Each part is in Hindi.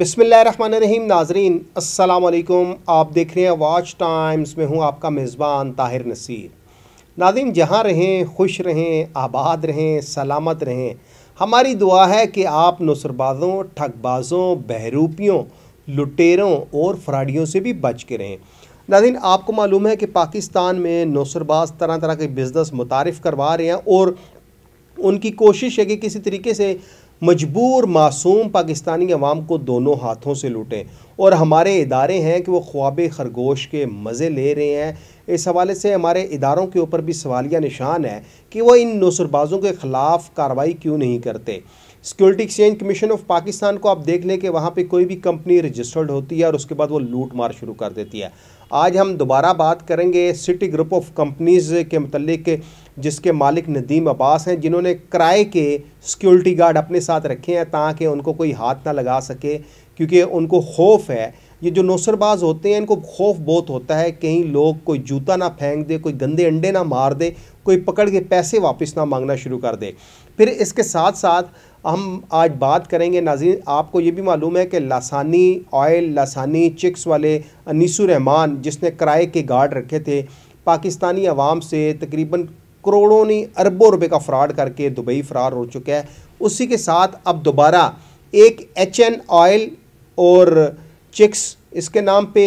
बसमिल्ल रहीम नाजरीन असलकुम आप देख रहे हैं वॉच टाइम्स में हूँ आपका मेज़बान ताहिर नसीर नाजिम जहाँ रहें खुश रहें आबाद रहें सलामत रहें हमारी दुआ है कि आप नसरबाजों ठगबाज़ों बहरूपियों लुटेरों और फ्राडियों से भी बच के रहें नाजीन आपको मालूम है कि पाकिस्तान में नौसरबाज तरह तरह के बिज़नेस मुतारफ़ करवा रहे हैं और उनकी कोशिश है कि किसी तरीके से मजबूर मासूम पाकिस्तानी अवाम को दोनों हाथों से लूटें और हमारे इदारे हैं कि वो ख्वाब खरगोश के मज़े ले रहे हैं इस हवाले से हमारे इदारों के ऊपर भी सवालिया निशान है कि वह इन नसरबाजों के ख़िलाफ़ कार्रवाई क्यों नहीं करते security exchange commission of Pakistan को आप देख लें कि वहाँ पे कोई भी कंपनी रजिस्टर्ड होती है और उसके बाद वो लूट मार शुरू कर देती है आज हम दोबारा बात करेंगे सिटी ग्रुप ऑफ कंपनीज़ के मतलब जिसके मालिक नदीम अब्बास हैं जिन्होंने किराए के सिक्योरिटी गार्ड अपने साथ रखे हैं ताकि उनको कोई हाथ ना लगा सके क्योंकि उनको खौफ है ये जो नौसरबाज होते हैं इनको खौफ बहुत होता है कहीं लोग कोई जूता ना फेंक दे कोई गंदे अंडे ना मार दे कोई पकड़ के पैसे वापस ना मांगना शुरू कर दे फिर इसके साथ साथ हम आज बात करेंगे नाजी आपको ये भी मालूम है कि लासानी ऑयल लासानी चिक्स वाले अनीसु रहमान जिसने किराए के गार्ड रखे थे पाकिस्तानी आवाम से तकरीबन करोड़ों ने अरबों रुपए का फ्रॉड करके दुबई फरार हो चुका है उसी के साथ अब दोबारा एक एच एन ऑयल और चिक्स इसके नाम पे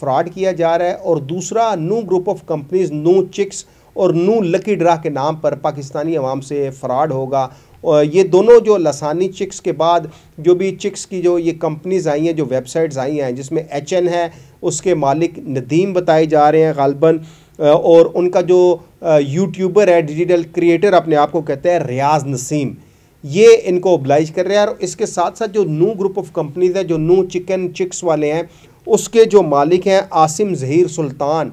फ्रॉड किया जा रहा है और दूसरा Noo group of companies Noo chicks और नू लकी ड्रा के नाम पर पाकिस्तानी अवाम से फ्रॉड होगा और ये दोनों जो लसानी चिक्स के बाद जो भी चिक्स की जो ये कंपनीज आई हैं जो वेबसाइट्स आई हैं जिसमें एच एन है उसके मालिक नदीम बताए जा रहे हैं गालबन और उनका जो यूट्यूबर है डिजिटल क्रिएटर अपने आप को कहते हैं रियाज नसीम ये इनको ओब्लाइज कर रहे हैं और इसके साथ साथ जो न्यू ग्रुप ऑफ कंपनीज़ है जो न्यू चिकन चिक्स वाले हैं उसके जो मालिक हैं आसिम जहीर सुल्तान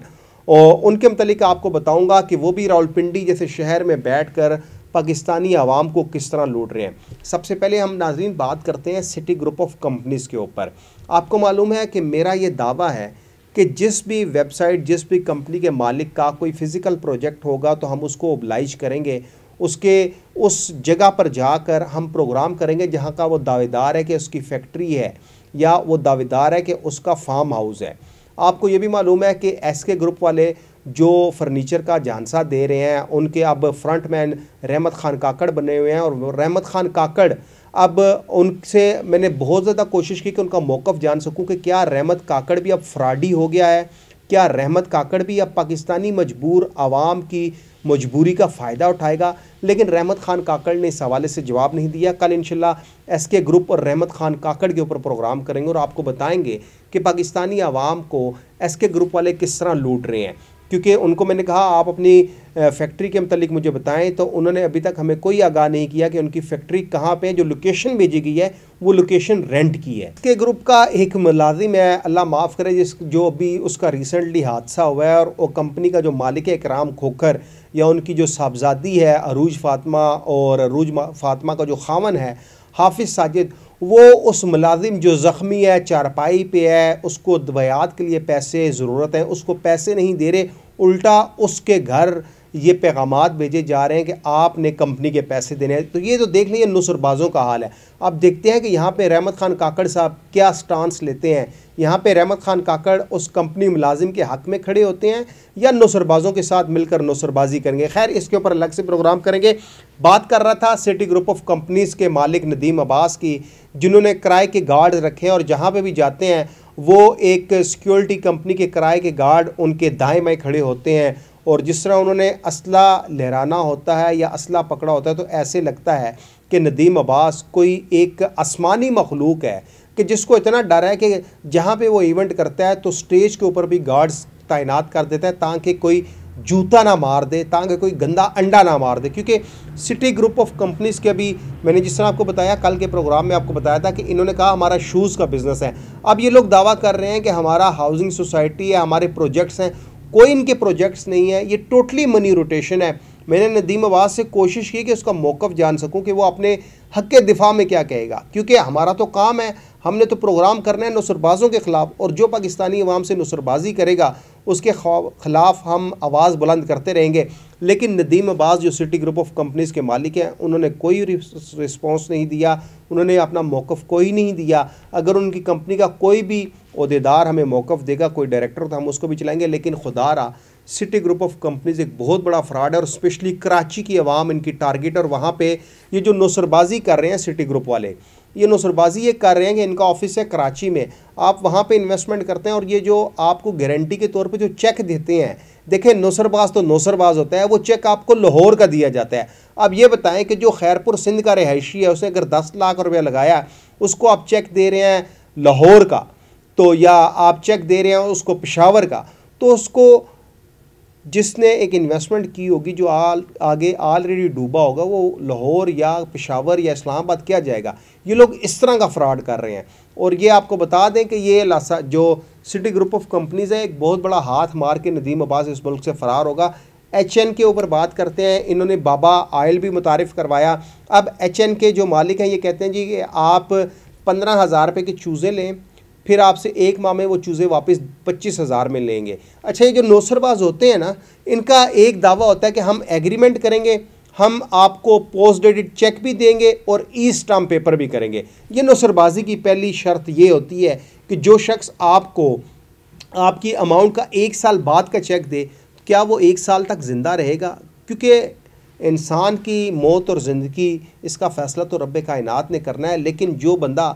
और उनके मतलब आपको बताऊंगा कि वो भी रावलपिंडी जैसे शहर में बैठकर पाकिस्तानी आवाम को किस तरह लूट रहे हैं सबसे पहले हम नाजरीन बात करते हैं सिटी ग्रुप ऑफ कंपनीज़ के ऊपर आपको मालूम है कि मेरा ये दावा है कि जिस भी वेबसाइट जिस भी कंपनी के मालिक का कोई फ़िज़िकल प्रोजेक्ट होगा तो हम उसको ओबलाइज करेंगे उसके उस जगह पर जाकर हम प्रोग्राम करेंगे जहाँ का वो दावेदार है कि उसकी फैक्ट्री है या वो दावेदार है कि उसका फार्म हाउस है आपको ये भी मालूम है कि एस के ग्रुप वाले जो फर्नीचर का जानसा दे रहे हैं उनके अब फ्रंट मैन रहमत खान काकड़ बने हुए हैं और रहमत खान काकड़ अब उनसे मैंने बहुत ज़्यादा कोशिश की कि उनका मौक़ जान सकूं कि क्या रहमत काकड़ भी अब फ्राडी हो गया है क्या रहमत काकड़ भी अब पाकिस्तानी मजबूर आवाम की मजबूरी का फ़ायदा उठाएगा लेकिन रहमत खान काकड़ ने इस हवाले से जवाब नहीं दिया कल इनशाला एस के ग्रुप और रहमत खान काकड़ के ऊपर प्रोग्राम करेंगे और आपको बताएंगे कि पाकिस्तानी आवाम को एस के ग्रुप वाले किस तरह लूट रहे हैं क्योंकि उनको मैंने कहा आप अपनी फैक्ट्री के मतलब मुझे बताएं तो उन्होंने अभी तक हमें कोई आगाह नहीं किया कि उनकी फैक्ट्री कहाँ पे जो लोकेशन भेजी गई है वो लोकेशन रेंट की है के ग्रुप का एक मुलाजिम है अल्लाह माफ़ करे जिस जो अभी उसका रिसेंटली हादसा हुआ है और वो कंपनी का जो मालिक है इकराम खोखर या उनकी जो साहबजादी है अरूज फातमा और अरूज फातमा का जो खामन है हाफिज़ साजिद वो उस मुलाजिम जो ज़ख्मी है चारपाई पे है उसको दवायात के लिए पैसे ज़रूरत है उसको पैसे नहीं दे रहे उल्टा उसके घर ये पैगाम भेजे जा रहे हैं कि आपने कंपनी के पैसे देने हैं तो ये तो देख लें नुसरबाजों का हाल है आप देखते हैं कि यहाँ पे रहमत खान काकड़ साहब क्या स्टांस लेते हैं यहाँ पे रहमत खान काकड़ उस कंपनी मुलाजिम के हक में खड़े होते हैं या नुसरबाजों के साथ मिलकर नुसरबाजी करेंगे खैर इसके ऊपर अलग से प्रोग्राम करेंगे बात कर रहा था सिटी ग्रुप ऑफ कंपनीज़ के मालिक नदीम अब्बास की जिन्होंने किराए के गार्ड रखे हैं और जहाँ पर भी जाते हैं वो एक सिक्योरिटी कंपनी के किराए के गार्ड उनके दाएँ में खड़े होते हैं और जिस तरह उन्होंने असला लहराना होता है या असला पकड़ा होता है तो ऐसे लगता है कि नदीम अब्बास कोई एक आसमानी मखलूक है कि जिसको इतना डर है कि जहाँ पर वो इवेंट करता है तो स्टेज के ऊपर भी गार्ड्स तैनात कर देता है ताकि कोई जूता ना मार दे ताकि कोई गंदा अंडा ना मार दे क्योंकि सिटी ग्रुप ऑफ कंपनीज़ के अभी मैंने जिस तरह आपको बताया कल के प्रोग्राम में आपको बताया था कि इन्होंने कहा हमारा शूज़ का बिज़नेस है अब ये लोग दावा कर रहे हैं कि हमारा हाउसिंग सोसाइटी है हमारे प्रोजेक्ट्स हैं कोई इनके प्रोजेक्ट्स नहीं है ये टोटली मनी रोटेशन है मैंने नदीम आवाज़ से कोशिश की कि उसका मौक़ जान सकूं कि वो अपने हक के दिफा में क्या कहेगा क्योंकि हमारा तो काम है हमने तो प्रोग्राम करना है नुसरबाज़ों के ख़िलाफ़ और जो पाकिस्तानी अवाम से नसरबाजी करेगा उसके ख़िलाफ़ हम आवाज़ बुलंद करते रहेंगे लेकिन नदीम आबाज़ जो सिटी ग्रुप ऑफ कंपनीज़ के मालिक हैं उन्होंने कोई रिस्पॉन्स नहीं दिया उन्होंने अपना मौक़ कोई नहीं दिया अगर उनकी कंपनी का कोई भी अहदेदार हमें मौक़ देगा कोई डायरेक्टर तो हम उसको भी चलाएंगे लेकिन खुदा रहा सिटी ग्रुप ऑफ कंपनीज़ एक बहुत बड़ा फ्रॉड है और स्पेशली कराची की आवाम इनकी टारगेट और वहाँ पर ये जो नौसरबाजी कर रहे हैं सिटी ग्रुप वाले ये नौसरबाजी ये कर रहे हैं कि इनका ऑफिस है कराची में आप वहाँ पर इन्वेस्टमेंट करते हैं और ये जो आपको गारंटी के तौर पर जो चेक देते हैं देखें नौसरबाज तो नौसरबाज होता है वो चेक आपको लाहौर का दिया जाता है अब ये बताएं कि जो खैरपुर सिंध का रिहायशी है उसने अगर दस लाख रुपया लगाया उसको आप चेक दे रहे हैं लाहौर का तो या आप चेक दे रहे हैं उसको पेशावर का तो उसको जिसने एक इन्वेस्टमेंट की होगी जो आल आगे ऑलरेडी डूबा होगा वो लाहौर या पेशावर या इस्लामाबाद किया जाएगा ये लोग इस तरह का फ्रॉड कर रहे हैं और ये आपको बता दें कि ये लासा जो सिटी ग्रुप ऑफ कंपनीज़ है एक बहुत बड़ा हाथ मार के नदीम अब्बास इस मुल्क से फ़रार होगा एच एन के ऊपर बात करते हैं इन्होंने बाबा आयल भी मुतारफ़ करवाया अब एच एन के जो मालिक हैं ये कहते हैं जी कि आप पंद्रह हज़ार रुपये की चूज़ें लें फिर आपसे एक माह में वो चूज़े वापस पच्चीस हज़ार में लेंगे अच्छा ये जो नौसरबाज होते हैं ना इनका एक दावा होता है कि हम एग्रीमेंट करेंगे हम आपको पोस्ट डेटेड चेक भी देंगे और ई स्टाम पेपर भी करेंगे ये नौसरबाजी की पहली शर्त ये होती है कि जो शख्स आपको आपकी अमाउंट का एक साल बाद का चेक दे क्या वो एक साल तक ज़िंदा रहेगा क्योंकि इंसान की मौत और ज़िंदगी इसका फ़ैसला तो रब कायनात ने करना है लेकिन जो बंदा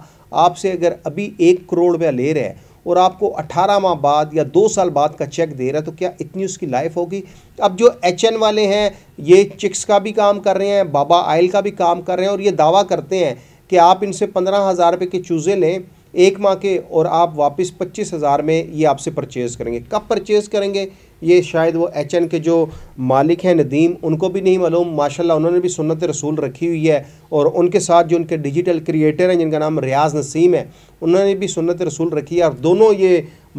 आपसे अगर अभी एक करोड़ रुपया ले रहे हैं और आपको 18 माह बाद या दो साल बाद का चेक दे रहा है तो क्या इतनी उसकी लाइफ होगी अब जो एच वाले हैं ये चिक्स का भी काम कर रहे हैं बाबा आयल का भी काम कर रहे हैं और ये दावा करते हैं कि आप इनसे पंद्रह हज़ार रुपये के चूज़े लें एक माह के और आप वापस पच्चीस हज़ार में ये आपसे परचेज़ करेंगे कब परचेज़ करेंगे ये शायद वो एच के जो मालिक हैं नदीम उनको भी नहीं मालूम माशाल्लाह उन्होंने भी सुनत रसूल रखी हुई है और उनके साथ जो उनके डिजिटल क्रिएटर हैं जिनका नाम रियाज नसीम है उन्होंने भी सुनत रसूल रखी है और दोनों ये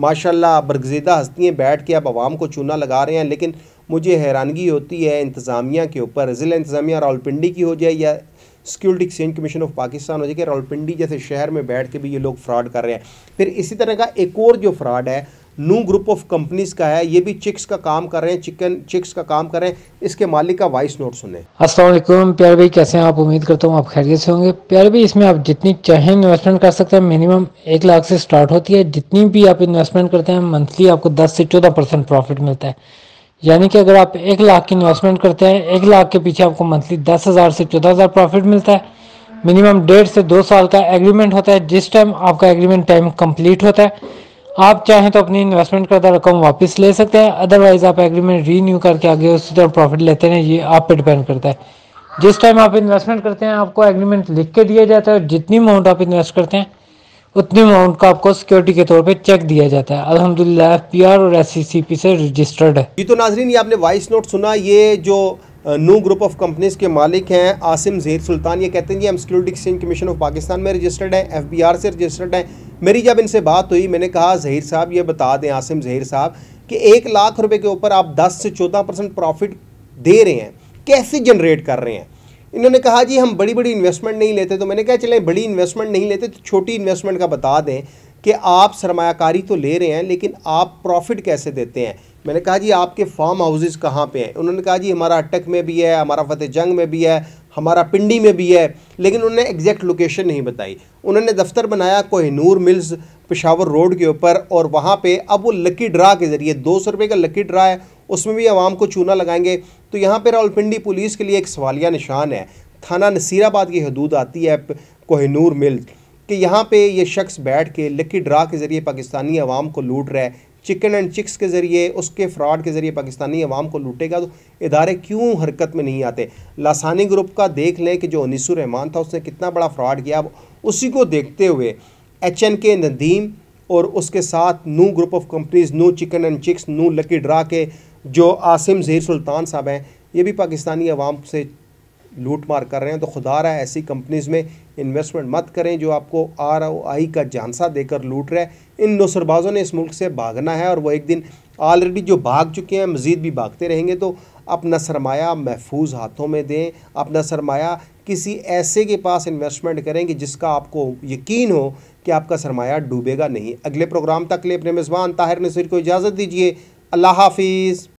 माशाल्लाह बरगजीदा हस्तियाँ बैठ के अब आवाम को चूना लगा रहे हैं लेकिन मुझे हैरानगी होती है इंतज़ामिया के ऊपर ज़िला इंतज़ामिया रावलपिंडी की हो जाए या security exchange commission of Pakistan हो जाए कि रावलपिंडी जैसे शहर में बैठ के भी ये लोग फ्रॉड कर रहे हैं फिर इसी तरह का एक और जो फ्रॉड है नू ग्रुप ऑफ कंपनीज का है ये भी चिक्स का काम कर रहे हैं चिकन चिक्स का काम कर रहे हैं इसके मालिक का वॉइस नोट सुने असलम प्यारे भाई कैसे हैं आप उम्मीद करता हूँ आप खैरियत से होंगे प्यारे भाई इसमें आप जितनी चाहे इन्वेस्टमेंट कर सकते हैं मिनिमम एक लाख से स्टार्ट होती है जितनी भी आप इन्वेस्टमेंट करते हैं मंथली आपको दस से चौदह परसेंट प्रॉफिट मिलता है यानी कि अगर आप एक लाख की इन्वेस्टमेंट करते हैं एक लाख के पीछे आपको मंथली दस हज़ार से चौदह हज़ार प्रॉफिट मिलता है मिनिमम डेढ़ से दो साल का एग्रीमेंट होता है जिस टाइम आपका एग्रीमेंट टाइम कंप्लीट होता है आप चाहें तो अपनी इन्वेस्टमेंट करता रकम वापस ले सकते हैं अदरवाइज आप एग्रीमेंट रीन्यू करके आगे उसी तरह प्रॉफिट लेते हैं ये आप पे डिपेंड करता है जिस टाइम आप इन्वेस्टमेंट करते हैं आपको एग्रीमेंट लिख के दिया जाता है और जितनी अमाउंट आप इन्वेस्ट करते हैं उतनी अमाउंट का आपको सिक्योरिटी के तौर पे चेक दिया जाता है अलहमदिल्ला एफ और एस e से रजिस्टर्ड है ये तो नाजरीन ये आपने वॉइस नोट सुना ये जो नू ग्रुप ऑफ कंपनीज़ के मालिक हैं आसिम जहीर सुल्तान ये कहते हैं जी हम security exchange commission of Pakistan में रजिस्टर्ड हैं एफ से रजिस्टर्ड हैं मेरी जब इनसे बात हुई मैंने कहा जहीर साहब ये बता दें आसिम जहीर साहब कि एक लाख रुपए के ऊपर आप 10 से 14 परसेंट प्रॉफिट दे रहे हैं कैसे जनरेट कर रहे हैं इन्होंने कहा जी हम बड़ी बड़ी इन्वेस्टमेंट नहीं लेते तो मैंने कहा चले बड़ी इन्वेस्टमेंट नहीं लेते तो छोटी इन्वेस्टमेंट का बता दें कि आप सरमाकारी तो ले रहे हैं लेकिन आप प्रॉफिट कैसे देते हैं मैंने कहा जी आपके फार्म हाउसेज कहाँ पे हैं उन्होंने कहा जी हमारा अटक में भी है हमारा फतेह जंग में भी है हमारा पिंडी में भी है लेकिन उन्होंने एग्जैक्ट लोकेशन नहीं बताई उन्होंने दफ्तर बनाया कोहनूर मिल्स पिशावर रोड के ऊपर और वहाँ पे अब वो लकी ड्रा के ज़रिए दो सौ रुपये का लकी ड्रा है उसमें भी आवाम को चूना लगाएंगे तो यहाँ पर रावलपिंडी पुलिस के लिए एक सवालिया निशान है थाना नसीराबाद की हदूद आती है कोहनूर मिल्स कि यहाँ पे ये शख्स बैठ के लकी ड्रा के ज़रिए पाकिस्तानी अवाम को लूट रहा है चिकन एंड चिक्स के ज़रिए उसके फ्रॉड के ज़रिए पाकिस्तानी अवाम को लूटेगा तो इदारे क्यों हरकत में नहीं आते लासानी ग्रुप का देख लें कि जो अनिसुर रहमान था उसने कितना बड़ा फ्रॉड किया उसी को देखते हुए एच एन के नदीम और उसके साथ Noo group of companies Noo chicken and chicks Noo lucky draw के जो आसिम जहर सुल्तान साहब हैं ये भी पाकिस्तानी अवाम से लूट मार कर रहे हैं तो खुदा रहा है ऐसी कंपनीज़ में इन्वेस्टमेंट मत करें जो आपको आर का झांसा देकर लूट रहा है इन नौसरबाजों ने इस मुल्क से भागना है और वो एक दिन ऑलरेडी जो भाग चुके हैं मज़ीद भी भागते रहेंगे तो अपना सरमाया महफूज हाथों में दें अपना सरमाया किसी ऐसे के पास इन्वेस्टमेंट करें कि जिसका आपको यकीन हो कि आपका सरमाया डूबेगा नहीं अगले प्रोग्राम तक ले अपने मेज़बान ताहिर नसीर को इजाज़त दीजिए अल्लाह हाफिज़